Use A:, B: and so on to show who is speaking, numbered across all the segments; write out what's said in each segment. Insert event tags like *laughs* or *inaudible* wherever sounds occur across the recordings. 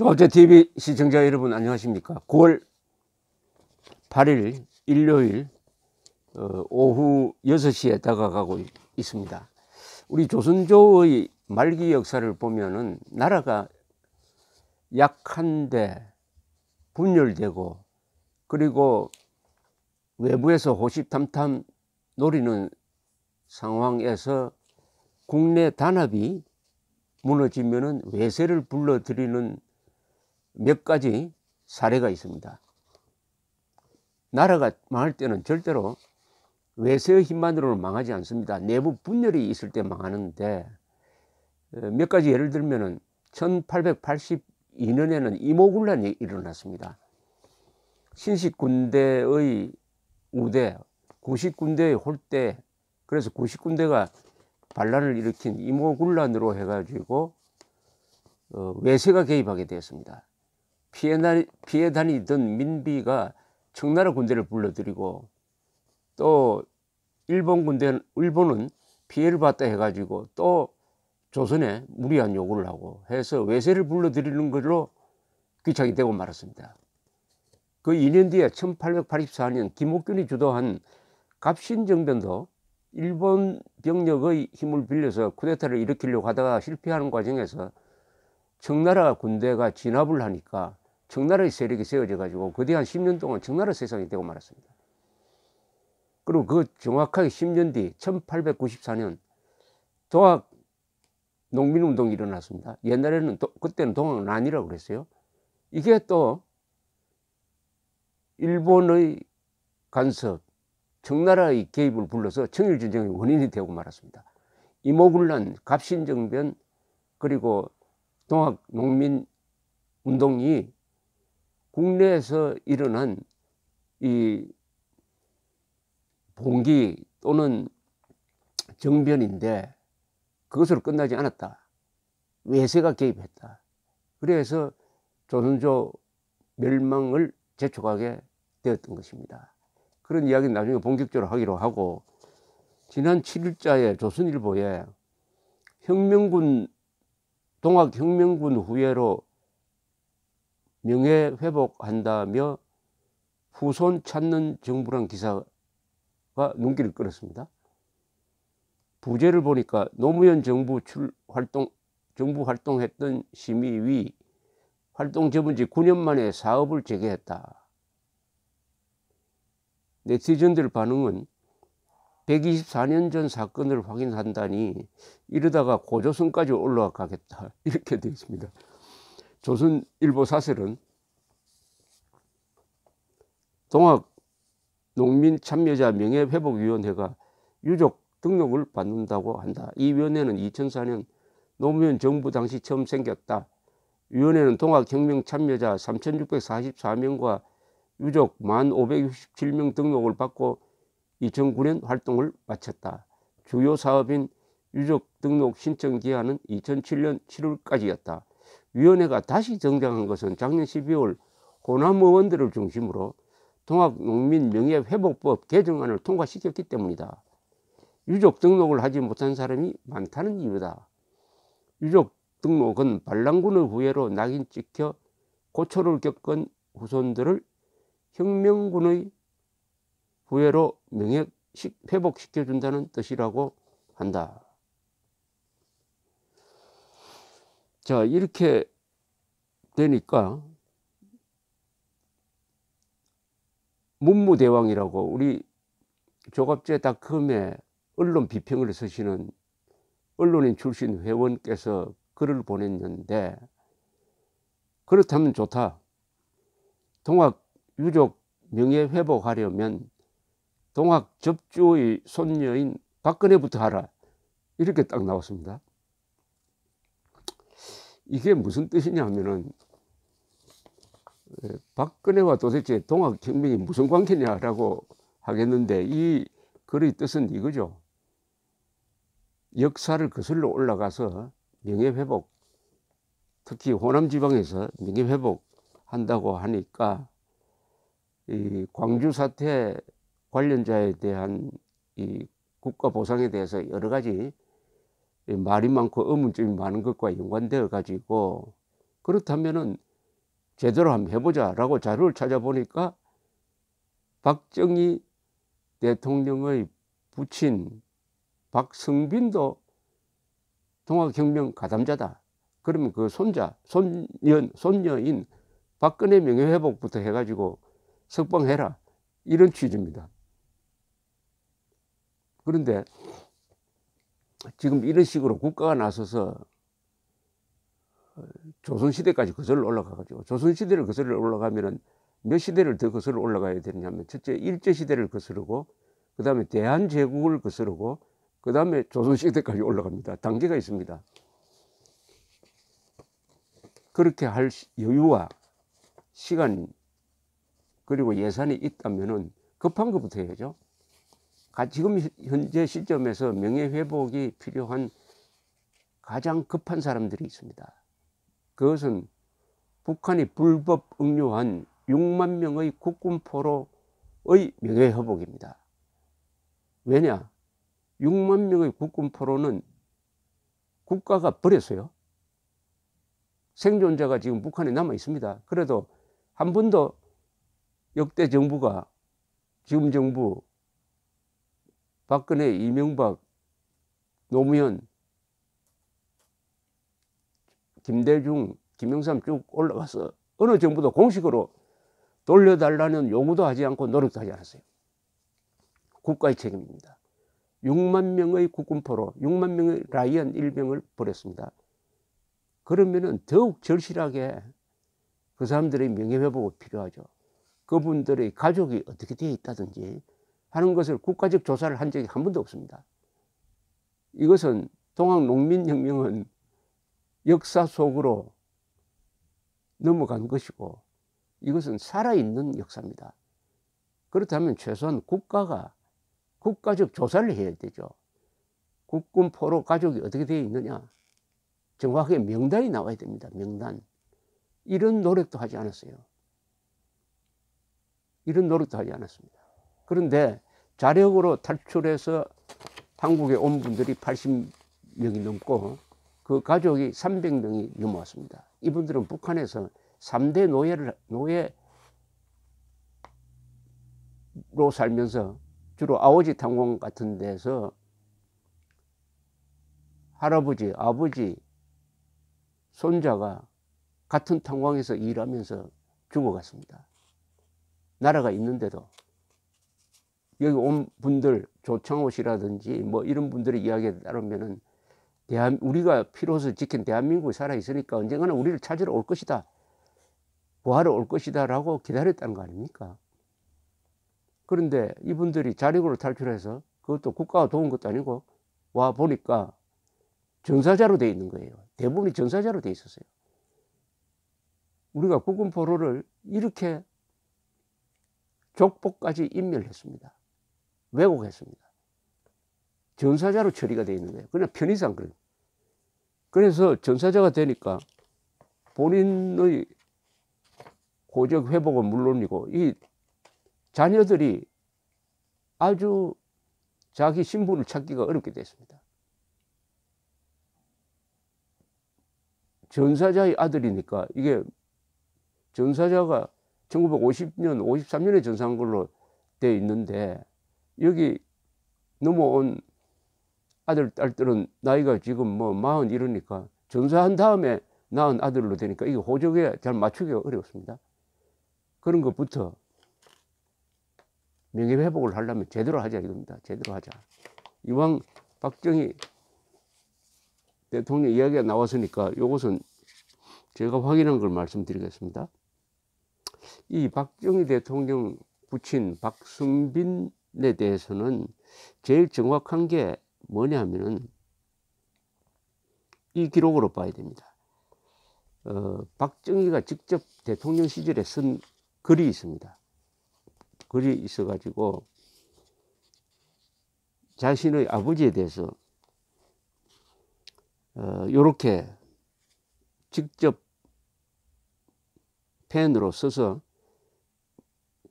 A: 조합대 TV 시청자 여러분 안녕하십니까 9월 8일 일요일 어, 오후 6시에 다가가고 있습니다 우리 조선조의 말기 역사를 보면은 나라가 약한데 분열되고 그리고 외부에서 호시탐탐 노리는 상황에서 국내 단합이 무너지면은 외세를 불러들이는 몇 가지 사례가 있습니다. 나라가 망할 때는 절대로 외세의 힘만으로는 망하지 않습니다. 내부 분열이 있을 때 망하는데 어, 몇 가지 예를 들면 1882년에는 이모군란이 일어났습니다. 신식 군대의 우대, 구식 군대의 홀대, 그래서 구식 군대가 반란을 일으킨 이모군란으로 해가지고 어, 외세가 개입하게 되었습니다. 피해, 다니, 던 민비가 청나라 군대를 불러들이고 또 일본 군대는 일본은 피해를 봤다 해가지고 또 조선에 무리한 요구를 하고 해서 외세를 불러들이는 걸로 귀착이 되고 말았습니다. 그 2년 뒤에 1884년 김옥균이 주도한 갑신정변도 일본 병력의 힘을 빌려서 쿠데타를 일으키려고 하다가 실패하는 과정에서 청나라 군대가 진압을 하니까 청나라의 세력이 세워져 가지고 그대한 10년 동안 청나라 세상이 되고 말았습니다. 그리고 그 정확하게 10년 뒤 1894년 도학 농민운동이 일어났습니다. 옛날에는 도, 그때는 동학난이라고 그랬어요. 이게 또 일본의 간섭, 청나라의 개입을 불러서 청일전쟁의 원인이 되고 말았습니다. 이모군란, 갑신정변, 그리고 동학 농민 운동이 국내에서 일어난 이 봉기 또는 정변인데 그것으로 끝나지 않았다. 외세가 개입했다. 그래서 조선조 멸망을 재촉하게 되었던 것입니다. 그런 이야기는 나중에 본격적으로 하기로 하고 지난 7일자에 조선일보에 혁명군 동학혁명군 후예로 명예 회복한다며 후손 찾는 정부란 기사가 눈길을 끌었습니다. 부제를 보니까 노무현 정부 출 활동 정부 활동했던 심의위 활동 접은 지 9년 만에 사업을 재개했다. 네티즌들 반응은 124년 전 사건을 확인한다니 이러다가 고조선까지 올라가겠다 *laughs* 이렇게 되어 있습니다. 조선 일보 사설은 동학 농민 참여자 명예회복위원회가 유족 등록을 받는다고 한다. 이 위원회는 2004년 노무현 정부 당시 처음 생겼다. 위원회는 동학혁명 참여자 3,644명과 유족 1,567명 등록을 받고 2009년 활동을 마쳤다. 주요 사업인 유족 등록 신청 기한은 2007년 7월까지였다. 위원회가 다시 정장한 것은 작년 12월 호남 의원들을 중심으로 통합농민명예회복법 개정안을 통과시켰기 때문이다. 유족 등록을 하지 못한 사람이 많다는 이유다. 유족 등록은 반란군의 후예로 낙인 찍혀 고초를 겪은 후손들을 혁명군의 후예로 명예회복시켜준다는 뜻이라고 한다. 자, 이렇게 되니까 문무대왕이라고 우리 조갑제 닷컴에 언론 비평을 쓰시는 언론인 출신 회원께서 글을 보냈는데 그렇다면 좋다. 동학 유족 명예 회복하려면 동학 접주의 손녀인 박근혜부터 하라. 이렇게 딱 나왔습니다. 이게 무슨 뜻이냐 하면은 예, 박근혜와 도대체 동학혁명이 무슨 관계냐라고 하겠는데 이 글의 뜻은 이거죠. 역사를 거슬러 올라가서 명예회복, 특히 호남지방에서 명예회복 한다고 하니까 이 광주 사태 관련자에 대한 이 국가 보상에 대해서 여러 가지 말이 많고 의문점이 많은 것과 연관되어 가지고 그렇다면은 제대로 한번 해보자 라고 자료를 찾아보니까 박정희 대통령의 부친 박성빈도 통학혁명 가담자다. 그러면 그 손자, 손년, 손녀인 박근혜 명예회복부터 해가지고 석방해라. 이런 취지입니다. 그런데 지금 이런 식으로 국가가 나서서 어, 조선시대까지 거슬러 올라가가지고 조선시대를 거슬러 올라가면은 몇 시대를 더 거슬러 올라가야 되느냐면 첫째 일제시대를 거스르고 그 다음에 대한제국을 거스르고 그 다음에 조선시대까지 올라갑니다. 단계가 있습니다. 그렇게 할 여유와 시간 그리고 예산이 있다면은 급한 것부터 해야죠. 지금 현재 시점에서 명예회복이 필요한 가장 급한 사람들이 있습니다. 그것은 북한이 불법 억류한 6만 명의 국군포로의 명예회복입니다. 왜냐? 6만 명의 국군포로는 국가가 버렸어요. 생존자가 지금 북한에 남아 있습니다. 그래도 한 번도 역대 정부가 지금 정부 박근혜, 이명박, 노무현, 김대중, 김영삼 쭉 올라가서 어느 정부도 공식으로 돌려달라는 요구도 하지 않고 노력도 하지 않았어요. 국가의 책임입니다. 6만 명의 국군포로 6만 명의 라이언 일병을 버렸습니다. 그러면은 더욱 절실하게 그 사람들의 명예회복이 필요하죠. 그분들의 가족이 어떻게 되어 있다든지 하는 것을 국가적 조사를 한 적이 한 번도 없습니다. 이것은 동학 농민혁명은 역사 속으로 넘어간 것이고 이것은 살아있는 역사입니다. 그렇다면 최소한 국가가 국가적 조사를 해야 되죠. 국군 포로 가족이 어떻게 되어 있느냐. 정확하게 명단이 나와야 됩니다. 명단. 이런 노력도 하지 않았어요. 이런 노력도 하지 않았습니다. 그런데 자력으로 탈출해서 한국에 온 분들이 80명이 넘고 그 가족이 300명이 넘어왔습니다. 이분들은 북한에서 3대 노예를, 노예로 살면서 주로 아오지 탄광 같은 데서 할아버지, 아버지, 손자가 같은 탄광에서 일하면서 죽어갔습니다. 나라가 있는데도 여기 온 분들 조창호 씨라든지 뭐 이런 분들의 이야기에 따르면은 대한 우리가 피로서 지킨 대한민국이 살아 있으니까 언젠가는 우리를 찾으러 올 것이다 부활을 올 것이다라고 기다렸다는 거 아닙니까? 그런데 이분들이 자력으로 탈출해서 그것도 국가가 도운 것도 아니고 와 보니까 전사자로 돼 있는 거예요. 대부분이 전사자로 돼 있었어요. 우리가 국군 포로를 이렇게 족보까지 인멸했습니다. 왜곡했습니다. 전사자로 처리가 되어 있는 거예요. 그냥 편의상 그래 그래서 전사자가 되니까 본인의 고적 회복은 물론이고 이 자녀들이 아주 자기 신분을 찾기가 어렵게 됐습니다. 전사자의 아들이니까 이게 전사자가 1950년, 53년에 전사한 걸로 돼 있는데 여기 넘어온 아들, 딸들은 나이가 지금 뭐 마흔 이러니까 전사한 다음에 낳은 아들로 되니까 이게 호적에 잘 맞추기가 어렵습니다. 그런 것부터 명예회복을 하려면 제대로 하자 이겁니다. 제대로 하자. 이왕 박정희 대통령 이야기가 나왔으니까 이것은 제가 확인한 걸 말씀드리겠습니다. 이 박정희 대통령 부친 박승빈 에 대해서는 제일 정확한 게 뭐냐면은 하이 기록으로 봐야 됩니다. 어, 박정희가 직접 대통령 시절에 쓴 글이 있습니다. 글이 있어가지고 자신의 아버지에 대해서 이렇게 어, 직접 펜으로 써서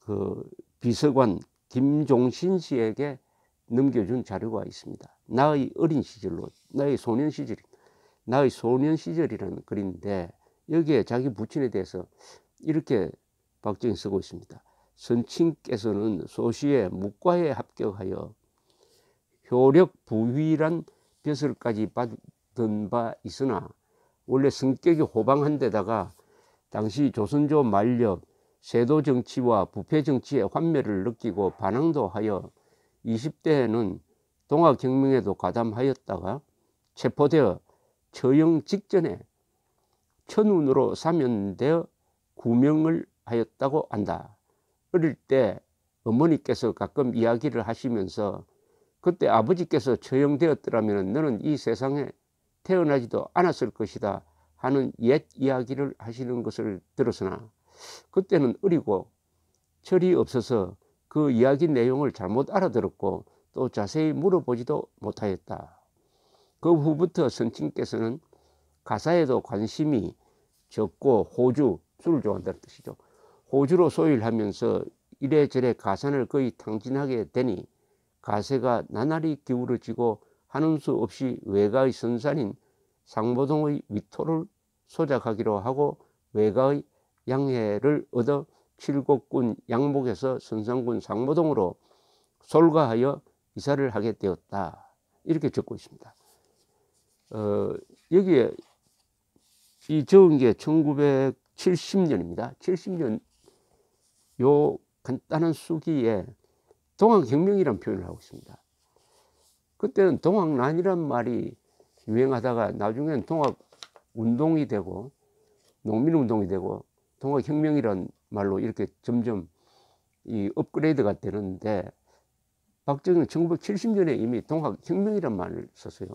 A: 그 비서관 김종신 씨에게 넘겨준 자료가 있습니다. 나의 어린 시절로, 나의 소년 시절, 나의 소년 시절이라는 글인데 여기에 자기 부친에 대해서 이렇게 박정희 쓰고 있습니다. 선친께서는 소시에 묵과에 합격하여 효력 부위란 벼슬까지 받은 바 있으나 원래 성격이 호방한 데다가 당시 조선조 말력 세도 정치와 부패 정치의 환멸을 느끼고 반항도 하여 20대에는 동학혁명에도 가담하였다가 체포되어 처형 직전에 천운으로 사면되어 구명을 하였다고 한다. 어릴 때 어머니께서 가끔 이야기를 하시면서 그때 아버지께서 처형되었더라면 너는 이 세상에 태어나지도 않았을 것이다 하는 옛 이야기를 하시는 것을 들었으나 그때는 어리고 철이 없어서 그 이야기 내용을 잘못 알아들었고 또 자세히 물어보지도 못하였다. 그 후부터 선친께서는 가사에도 관심이 적고 호주, 술을 좋아한다는 뜻이죠. 호주로 소일하면서 이래저래 가산을 거의 탕진하게 되니 가세가 나날이 기울어지고 하는 수 없이 외가의 선산인 상보동의 위토를 소작하기로 하고 외가의 양해를 얻어 칠곡군 양목에서 선상군 상모동으로 솔가하여 이사를 하게 되었다. 이렇게 적고 있습니다. 어, 여기에 이 적은 게 1970년입니다. 70년 요 간단한 수기에 동학혁명이란 표현을 하고 있습니다. 그때는 동학난이란 말이 유행하다가 나중엔 동학운동이 되고 농민운동이 되고 동학혁명이란 말로 이렇게 점점 이 업그레이드가 되는데 박정희는 1970년에 이미 동학혁명이란 말을 썼어요.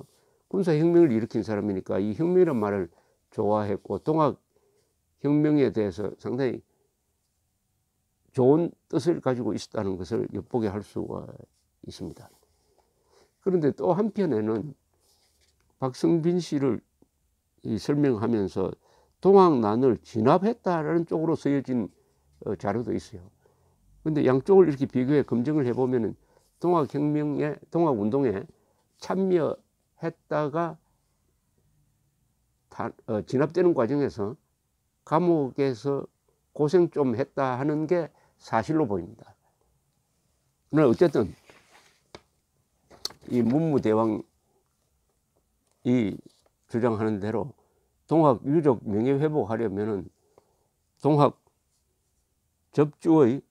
A: 군사혁명을 일으킨 사람이니까 이 혁명이란 말을 좋아했고 동학혁명에 대해서 상당히 좋은 뜻을 가지고 있었다는 것을 엿보게 할 수가 있습니다. 그런데 또 한편에는 박성빈 씨를 설명하면서 동학난을 진압했다라는 쪽으로 쓰여진 어, 자료도 있어요. 근데 양쪽을 이렇게 비교해 검증을 해보면은 동학혁명에, 동학운동에 참여했다가 다, 어, 진압되는 과정에서 감옥에서 고생 좀 했다 하는 게 사실로 보입니다. 그러나 어쨌든 이 문무대왕이 주장하는 대로 동학 유적 명예 회복하려면은 동학 접주의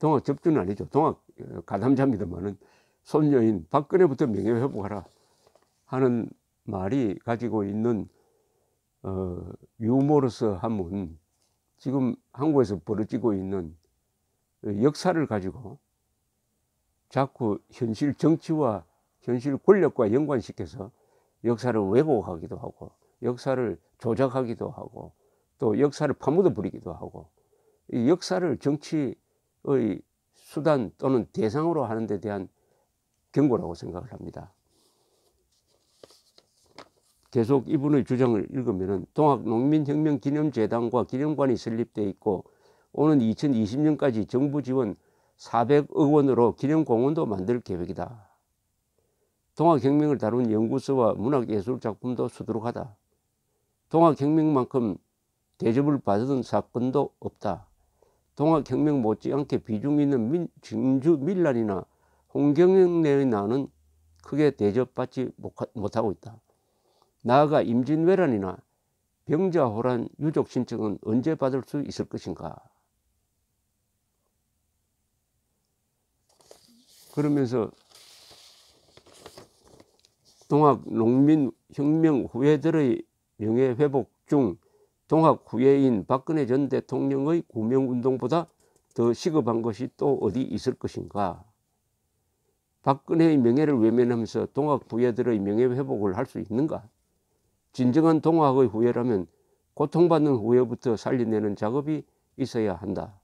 A: 동학 접주는 아니죠. 동학 어, 가담자입니다만은 손녀인 박근혜부터 명예 회복하라 하는 말이 가지고 있는 어, 유머러스 함은 지금 한국에서 벌어지고 있는 어, 역사를 가지고 자꾸 현실 정치와 현실 권력과 연관시켜서 역사를 왜곡하기도 하고 역사를 조작하기도 하고 또 역사를 파묻어 버리기도 하고 이 역사를 정치의 수단 또는 대상으로 하는 데 대한 경고라고 생각을 합니다. 계속 이분의 주장을 읽으면 동학농민혁명기념재단과 기념관이 설립되어 있고 오는 2020년까지 정부 지원 400억 원으로 기념공원도 만들 계획이다. 동학혁명을 다룬 연구서와 문학예술 작품도 수두룩하다. 동학혁명만큼 대접을 받은 사건도 없다. 동학혁명 못지않게 비중 있는 민, 진주 밀란이나 홍경영 내의 나는 크게 대접받지 못하고 있다. 나아가 임진왜란이나 병자호란 유족 신청은 언제 받을 수 있을 것인가? 그러면서 동학 농민 혁명 후예들의 명예회복 중 동학 후예인 박근혜 전 대통령의 구명운동보다 더 시급한 것이 또 어디 있을 것인가 박근혜의 명예를 외면하면서 동학 후예들의 명예회복을 할 수 있는가 진정한 동학의 후예라면 고통받는 후예부터 살려내는 작업이 있어야 한다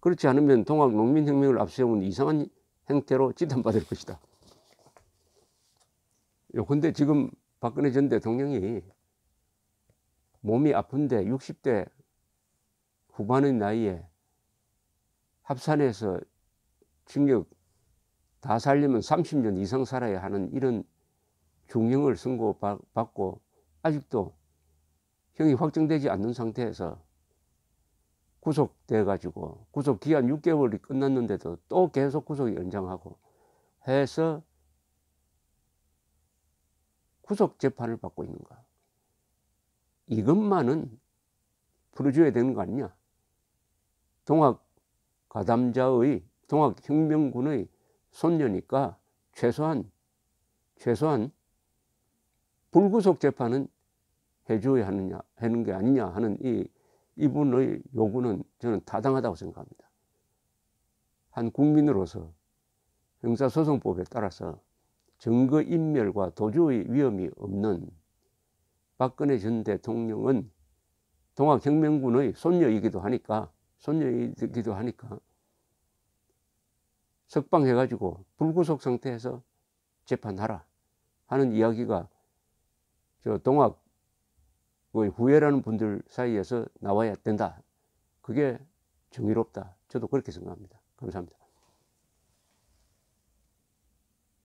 A: 그렇지 않으면 동학 농민혁명을 앞세운 이상한 행태로 지탄받을 것이다. 근데 지금 박근혜 전 대통령이 몸이 아픈데 60대 후반의 나이에 합산해서 징역 다살려면 30년 이상 살아야 하는 이런 중형을 선고받고 아직도 형이 확정되지 않는 상태에서 구속돼 가지고 구속 기한 6개월이 끝났는데도 또 계속 구속이 연장하고 해서 구속 재판을 받고 있는 거야. 이것만은 풀어줘야 되는 거 아니냐. 동학 가담자의 동학혁명군의 손녀니까 최소한 최소한 불구속 재판은 해줘야 하느냐 하는 게 아니냐 하는 이 이분의 요구는 저는 타당하다고 생각합니다. 한 국민으로서 형사소송법에 따라서 증거인멸과 도주의 위험이 없는 박근혜 전 대통령은 동학혁명군의 손녀이기도 하니까 손녀이기도 하니까 석방해가지고 불구속 상태에서 재판하라 하는 이야기가 저 동학의 후예라는 분들 사이에서 나와야 된다. 그게 정의롭다. 저도 그렇게 생각합니다. 감사합니다.